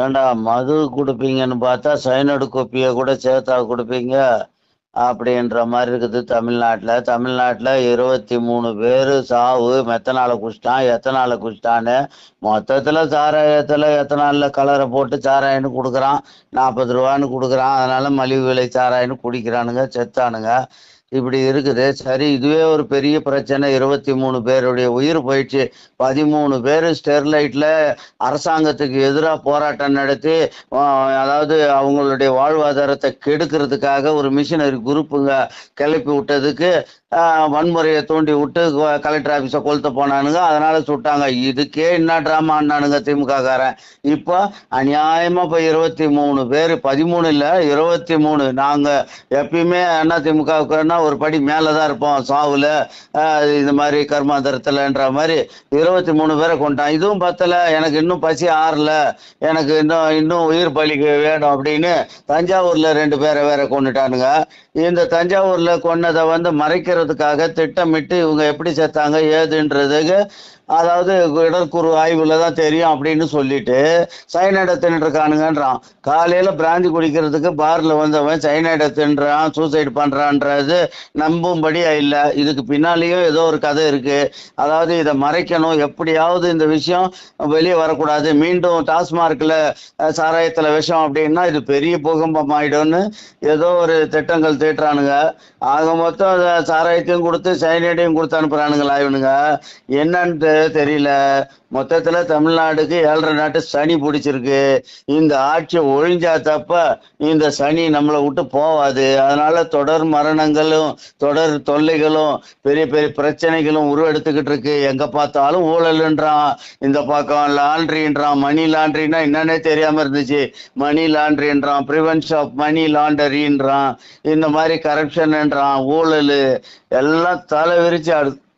ஏண்டா மது கொடுப்பீங்கன்னு பார்த்தா சைனடு கோப்பியை கூட சேர்த்தா கொடுப்பீங்க அப்படின்ற மாதிரி இருக்குது தமிழ்நாட்டில் தமிழ்நாட்டில் இருபத்தி மூணு பேர் சாவு மெத்தனால குடிச்சிட்டான் எத்தனால குடிச்சிட்டான்னு மொத்தத்தில் சாராயத்தில் எத்தனாலில் கலரை போட்டு சாராயன்னு கொடுக்குறான் நாற்பது ரூபான்னு கொடுக்குறான் அதனால் மலிவு விலை சாராயன்னு குடிக்கிறானுங்க செத்தானுங்க இப்படி இருக்குது சரி இதுவே ஒரு பெரிய பிரச்சனை இருபத்தி மூணு பேருடைய உயிர் போயிடுச்சு பதிமூணு பேர் ஸ்டெர்லைட்டில் அரசாங்கத்துக்கு எதிராக போராட்டம் நடத்தி அதாவது அவங்களுடைய வாழ்வாதாரத்தை கெடுக்கிறதுக்காக ஒரு மிஷினரி குரூப்புங்க கிளப்பி விட்டதுக்கு வன்முறையை தூண்டி விட்டு கலெக்டர் ஆஃபீஸை கொளுத்து போனானுங்க அதனால சுட்டாங்க இதுக்கே என்ன ட்ராமா ஆனானுங்க காரன் இப்போ அநியாயமாக இப்போ இருபத்தி மூணு பேர் பதிமூணு இல்லை இருபத்தி மூணு நாங்கள் எப்பயுமே அண்ணா திமுகவுக்குன்னா ஒரு படி மேலே தான் இருப்போம் சாவில் இது மாதிரி என்ற மாதிரி இருபத்தி மூணு பேரை கொண்டான் இதுவும் பத்தலை எனக்கு இன்னும் பசி ஆறல எனக்கு இன்னும் இன்னும் உயிர் பலிக்கு வேணும் அப்படின்னு தஞ்சாவூரில் ரெண்டு பேரை வேற கொண்டுட்டானுங்க இந்த தஞ்சாவூரில் கொன்னதை வந்து மறைக்கிறதுக்காக திட்டமிட்டு இவங்க எப்படி செத்தாங்க ஏதுன்றதுக்கு அதாவது இடற்குறு ஆய்வுல தான் தெரியும் அப்படின்னு சொல்லிட்டு சைனைடை தின்னுருக்கானுங்கன்றான் காலையில பிராந்தி குடிக்கிறதுக்கு பார்ல வந்தவன் சைனைடை தின்றான் சூசைட் பண்றான்றது நம்பும்படியா இல்ல இதுக்கு பின்னாலேயும் ஏதோ ஒரு கதை இருக்கு அதாவது இதை மறைக்கணும் எப்படியாவது இந்த விஷயம் வெளியே வரக்கூடாது மீண்டும் டாஸ்மார்க்ல சாராயத்துல விஷம் அப்படின்னா இது பெரிய பூகம்பம் ஆயிடும்னு ஏதோ ஒரு திட்டங்கள் தீட்டுறானுங்க ஆக மொத்தம் சாராயத்தையும் கொடுத்து சைனடையும் கொடுத்து அனுப்புறானுங்களா இவனுங்க என்னன்னு தெரியல மொத்தத்துல தமிழ்நாடுக்கு ஏழரை நாட்டு சனி பிடிச்சிருக்கு இந்த ஆட்சி ஒழிஞ்சா தப்ப இந்த சனி நம்மளை விட்டு போவாது அதனால தொடர் மரணங்களும் தொடர் தொல்லைகளும் பெரிய பெரிய பிரச்சனைகளும் உருவெடுத்துக்கிட்டு இருக்கு எங்க பார்த்தாலும் ஊழல்ன்றான் இந்த பக்கம் லாண்ட்ரின்றான் மணி லாண்ட்ரின்னா என்னன்னே தெரியாம இருந்துச்சு மணி லாண்ட்ரின்றான் ப்ரிவென்ஷன் ஆஃப் மணி லாண்டரின்றான் இந்த மாதிரி கரப்ஷன்ன்றான் ஊழல் எல்லாம் தலை விரிச்சு